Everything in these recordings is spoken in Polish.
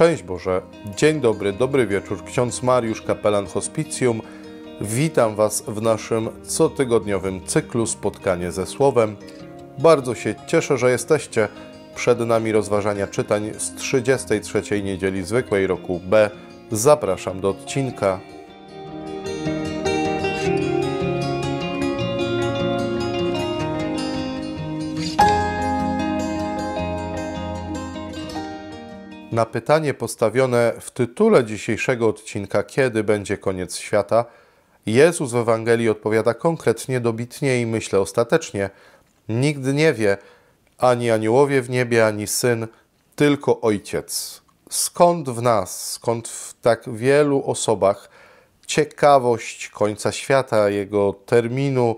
Szczęść Boże, dzień dobry, dobry wieczór. Ksiądz Mariusz, kapelan hospicjum. Witam Was w naszym cotygodniowym cyklu Spotkanie ze Słowem. Bardzo się cieszę, że jesteście. Przed nami rozważania czytań z 33 niedzieli zwykłej roku B. Zapraszam do odcinka. na pytanie postawione w tytule dzisiejszego odcinka Kiedy będzie koniec świata, Jezus w Ewangelii odpowiada konkretnie, dobitnie i myślę ostatecznie: Nikt nie wie, ani aniołowie w niebie, ani syn, tylko ojciec. Skąd w nas, skąd w tak wielu osobach ciekawość końca świata, jego terminu,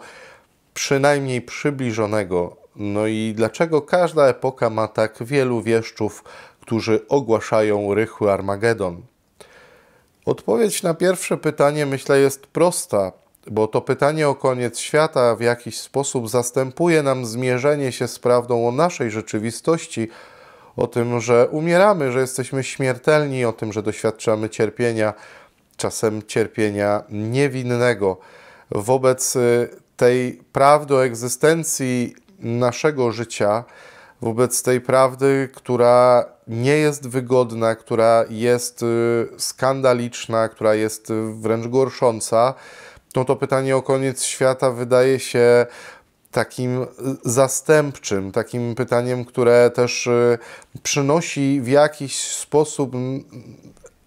przynajmniej przybliżonego? No i dlaczego każda epoka ma tak wielu wieszczów, którzy ogłaszają rychły Armagedon? Odpowiedź na pierwsze pytanie, myślę, jest prosta, bo to pytanie o koniec świata w jakiś sposób zastępuje nam zmierzenie się z prawdą o naszej rzeczywistości, o tym, że umieramy, że jesteśmy śmiertelni, o tym, że doświadczamy cierpienia, czasem cierpienia niewinnego. Wobec y, tej prawdy o egzystencji naszego życia, wobec tej prawdy, która nie jest wygodna, która jest y, skandaliczna, która jest y, wręcz gorsząca, no to pytanie o koniec świata wydaje się takim y, zastępczym, takim pytaniem, które też przynosi w jakiś sposób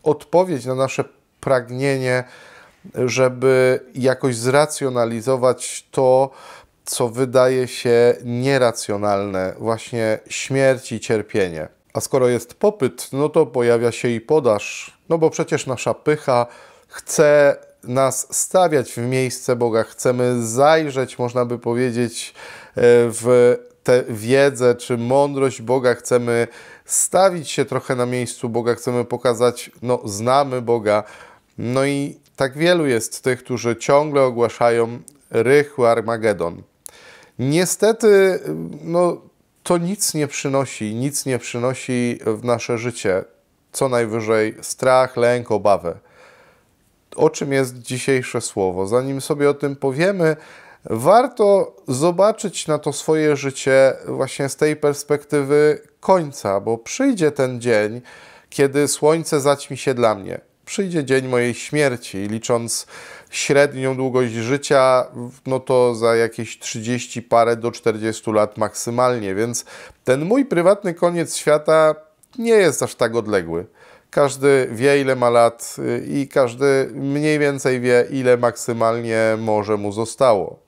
odpowiedź na nasze pragnienie, żeby jakoś zracjonalizować to, co wydaje się nieracjonalne, właśnie śmierć i cierpienie. A skoro jest popyt, no to pojawia się i podaż, no bo przecież nasza pycha chce nas stawiać w miejsce Boga, chcemy zajrzeć, można by powiedzieć, e, w tę wiedzę czy mądrość Boga, chcemy stawić się trochę na miejscu Boga, chcemy pokazać, no znamy Boga. No i tak wielu jest tych, którzy ciągle ogłaszają rychły Armagedon. Niestety, no, to nic nie przynosi, nic nie przynosi w nasze życie. Co najwyżej strach, lęk, obawę. O czym jest dzisiejsze słowo? Zanim sobie o tym powiemy, warto zobaczyć na to swoje życie właśnie z tej perspektywy końca, bo przyjdzie ten dzień, kiedy słońce zaćmi się dla mnie przyjdzie dzień mojej śmierci. Licząc średnią długość życia, no to za jakieś 30 parę do 40 lat maksymalnie, więc ten mój prywatny koniec świata nie jest aż tak odległy. Każdy wie, ile ma lat y, i każdy mniej więcej wie, ile maksymalnie może mu zostało.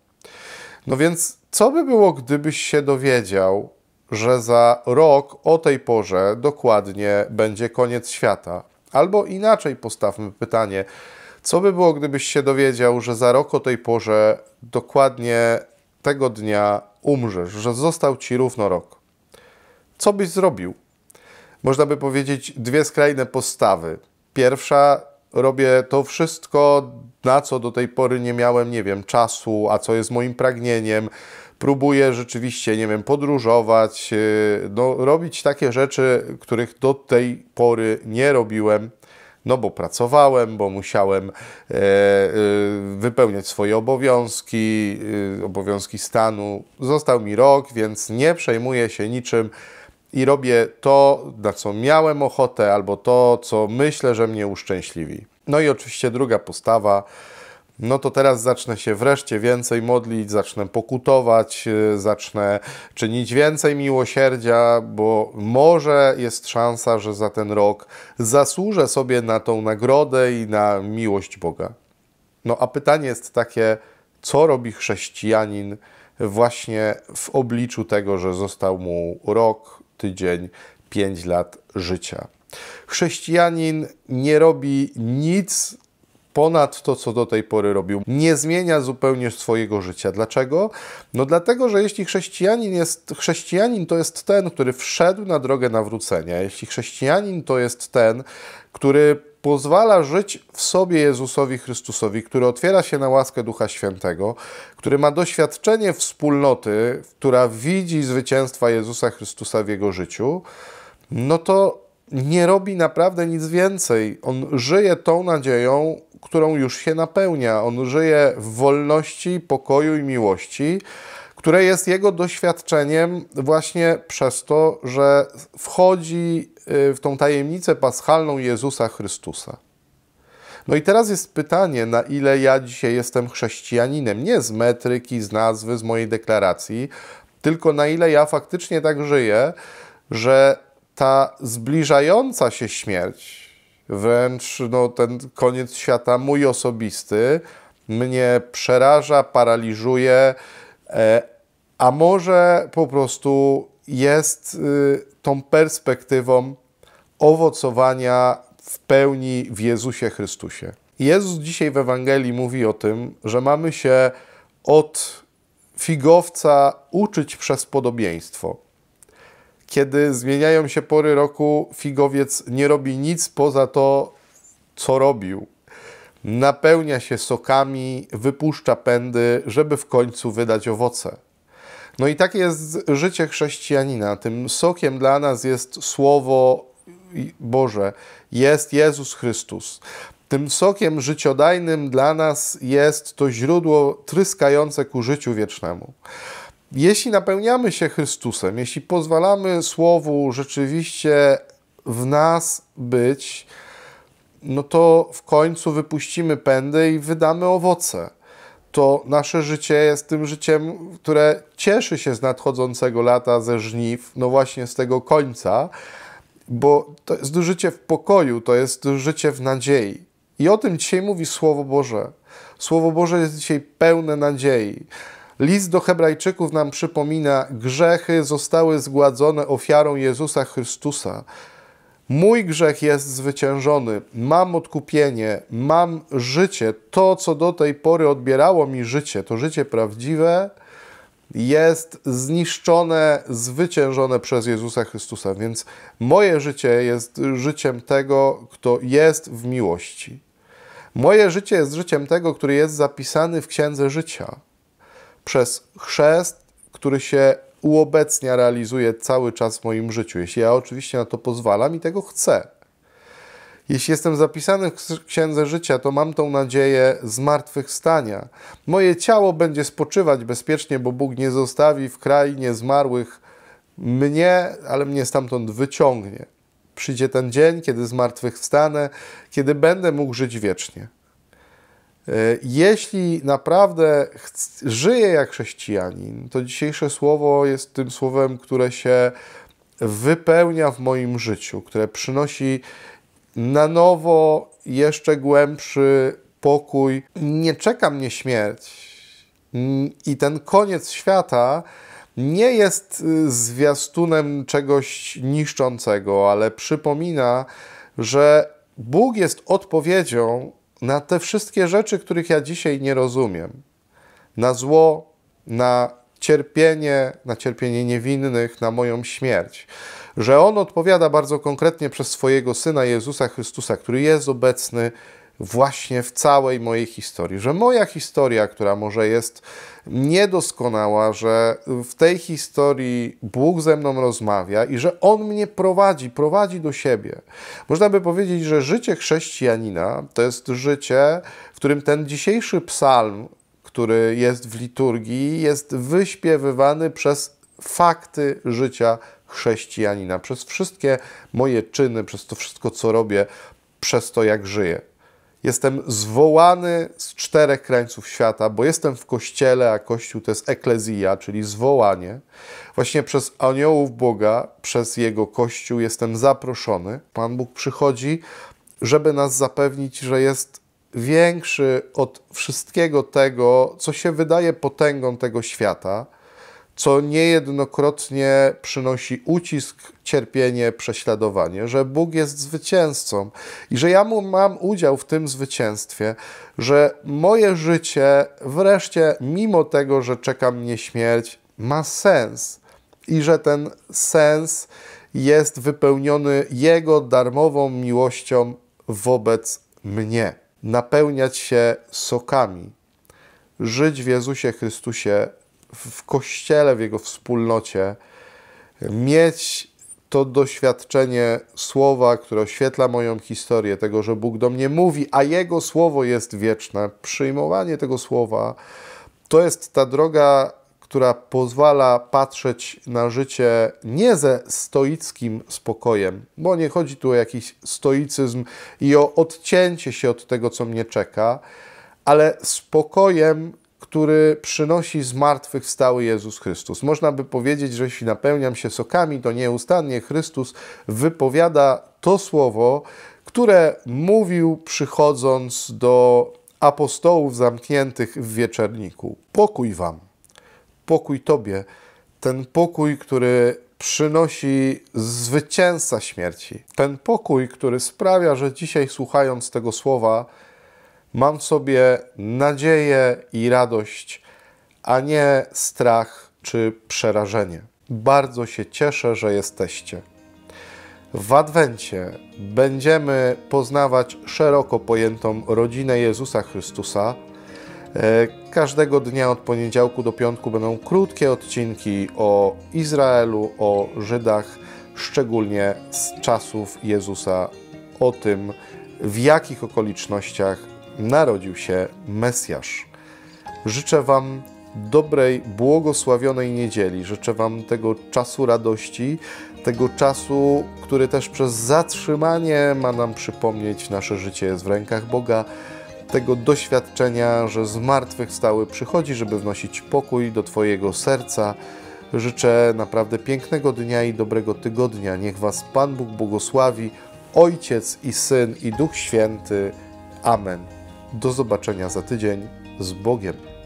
No więc, co by było, gdybyś się dowiedział, że za rok o tej porze dokładnie będzie koniec świata? Albo inaczej postawmy pytanie, co by było, gdybyś się dowiedział, że za rok o tej porze dokładnie tego dnia umrzesz, że został ci równo rok? Co byś zrobił? Można by powiedzieć dwie skrajne postawy. Pierwsza, robię to wszystko, na co do tej pory nie miałem, nie wiem, czasu, a co jest moim pragnieniem, próbuje rzeczywiście, nie wiem, podróżować, y, no, robić takie rzeczy, których do tej pory nie robiłem no bo pracowałem, bo musiałem e, e, wypełniać swoje obowiązki, e, obowiązki stanu. Został mi rok, więc nie przejmuję się niczym i robię to, na co miałem ochotę, albo to, co myślę, że mnie uszczęśliwi. No i oczywiście druga postawa no to teraz zacznę się wreszcie więcej modlić, zacznę pokutować, y, zacznę czynić więcej miłosierdzia, bo może jest szansa, że za ten rok zasłużę sobie na tą nagrodę i na miłość Boga. No a pytanie jest takie, co robi chrześcijanin właśnie w obliczu tego, że został mu rok, tydzień, pięć lat życia? Chrześcijanin nie robi nic ponad to, co do tej pory robił. Nie zmienia zupełnie swojego życia. Dlaczego? No dlatego, że jeśli chrześcijanin jest, chrześcijanin to jest ten, który wszedł na drogę nawrócenia. Jeśli chrześcijanin to jest ten, który pozwala żyć w sobie Jezusowi Chrystusowi, który otwiera się na łaskę Ducha Świętego, który ma doświadczenie wspólnoty, która widzi zwycięstwa Jezusa Chrystusa w jego życiu, no to nie robi naprawdę nic więcej. On żyje tą nadzieją, którą już się napełnia. On żyje w wolności, pokoju i miłości, które jest jego doświadczeniem właśnie przez to, że wchodzi y, w tą tajemnicę paschalną Jezusa Chrystusa. No i teraz jest pytanie, na ile ja dzisiaj jestem chrześcijaninem. Nie z metryki, z nazwy, z mojej deklaracji, tylko na ile ja faktycznie tak żyję, że ta zbliżająca się śmierć, wręcz no, ten koniec świata mój osobisty, mnie przeraża, paraliżuje, e, a może po prostu jest y, tą perspektywą owocowania w pełni w Jezusie Chrystusie. Jezus dzisiaj w Ewangelii mówi o tym, że mamy się od figowca uczyć przez podobieństwo kiedy zmieniają się pory roku, figowiec nie robi nic poza to, co robił. Napełnia się sokami, wypuszcza pędy, żeby w końcu wydać owoce. No i tak jest życie chrześcijanina. Tym sokiem dla nas jest Słowo Boże, jest Jezus Chrystus. Tym sokiem życiodajnym dla nas jest to źródło tryskające ku życiu wiecznemu. Jeśli napełniamy się Chrystusem, jeśli pozwalamy Słowu rzeczywiście w nas być, no to w końcu wypuścimy pędy i wydamy owoce. To nasze życie jest tym życiem, które cieszy się z nadchodzącego lata, ze żniw, no właśnie z tego końca, bo to jest życie w pokoju, to jest życie w nadziei. I o tym dzisiaj mówi Słowo Boże. Słowo Boże jest dzisiaj pełne nadziei. List do Hebrajczyków nam przypomina, grzechy zostały zgładzone ofiarą Jezusa Chrystusa. Mój grzech jest zwyciężony, mam odkupienie, mam życie. To, co do tej pory odbierało mi życie, to życie prawdziwe, jest zniszczone, zwyciężone przez Jezusa Chrystusa. Więc moje życie jest życiem tego, kto jest w miłości. Moje życie jest życiem tego, który jest zapisany w Księdze Życia przez chrzest, który się uobecnia, realizuje cały czas w moim życiu, jeśli ja oczywiście na to pozwalam i tego chcę. Jeśli jestem zapisany w Księdze Życia, to mam tą nadzieję zmartwychwstania. Moje ciało będzie spoczywać bezpiecznie, bo Bóg nie zostawi w krainie zmarłych mnie, ale mnie stamtąd wyciągnie. Przyjdzie ten dzień, kiedy zmartwychwstanę, kiedy będę mógł żyć wiecznie. E, jeśli naprawdę żyje jak chrześcijanin, to dzisiejsze słowo jest tym słowem, które się wypełnia w moim życiu, które przynosi na nowo jeszcze głębszy pokój. Nie czeka mnie śmierć i ten koniec świata nie jest y, zwiastunem czegoś niszczącego, ale przypomina, że Bóg jest odpowiedzią na te wszystkie rzeczy, których ja dzisiaj nie rozumiem, na zło, na cierpienie, na cierpienie niewinnych, na moją śmierć. Że On odpowiada bardzo konkretnie przez swojego Syna Jezusa Chrystusa, który jest obecny właśnie w całej mojej historii, że moja historia, która może jest niedoskonała, że w tej historii Bóg ze mną rozmawia i że On mnie prowadzi, prowadzi do siebie. Można by powiedzieć, że życie chrześcijanina to jest życie, w którym ten dzisiejszy psalm, który jest w liturgii, jest wyśpiewywany przez fakty życia chrześcijanina, przez wszystkie moje czyny, przez to wszystko, co robię, przez to, jak żyję. Jestem zwołany z czterech krańców świata, bo jestem w kościele, a kościół to jest eklezja, czyli zwołanie. Właśnie przez aniołów Boga, przez jego kościół jestem zaproszony. Pan Bóg przychodzi, żeby nas zapewnić, że jest większy od wszystkiego tego, co się wydaje potęgą tego świata co niejednokrotnie przynosi ucisk, cierpienie, prześladowanie, że Bóg jest zwycięzcą i że ja mu mam udział w tym zwycięstwie, że moje życie wreszcie, mimo tego, że czeka mnie śmierć, ma sens i że ten sens jest wypełniony Jego darmową miłością wobec mnie. Napełniać się sokami, żyć w Jezusie Chrystusie w kościele, w jego wspólnocie, mieć to doświadczenie słowa, które oświetla moją historię, tego, że Bóg do mnie mówi, a Jego słowo jest wieczne, przyjmowanie tego słowa, to jest ta droga, która pozwala patrzeć na życie nie ze stoickim spokojem, bo nie chodzi tu o jakiś stoicyzm i o odcięcie się od tego, co mnie czeka, ale spokojem, który przynosi zmartwychwstały Jezus Chrystus. Można by powiedzieć, że jeśli napełniam się sokami, to nieustannie Chrystus wypowiada to słowo, które mówił przychodząc do apostołów zamkniętych w wieczerniku. Pokój wam, pokój Tobie, ten pokój, który przynosi zwycięzca śmierci, ten pokój, który sprawia, że dzisiaj słuchając tego słowa, Mam w sobie nadzieję i radość, a nie strach czy przerażenie. Bardzo się cieszę, że jesteście. W Adwencie będziemy poznawać szeroko pojętą rodzinę Jezusa Chrystusa. E, każdego dnia od poniedziałku do piątku będą krótkie odcinki o Izraelu, o Żydach, szczególnie z czasów Jezusa, o tym, w jakich okolicznościach narodził się Mesjasz. Życzę Wam dobrej, błogosławionej niedzieli. Życzę Wam tego czasu radości, tego czasu, który też przez zatrzymanie ma nam przypomnieć, nasze życie jest w rękach Boga, tego doświadczenia, że zmartwychwstały przychodzi, żeby wnosić pokój do Twojego serca. Życzę naprawdę pięknego dnia i dobrego tygodnia. Niech Was Pan Bóg błogosławi, Ojciec i Syn i Duch Święty. Amen. Do zobaczenia za tydzień. Z Bogiem.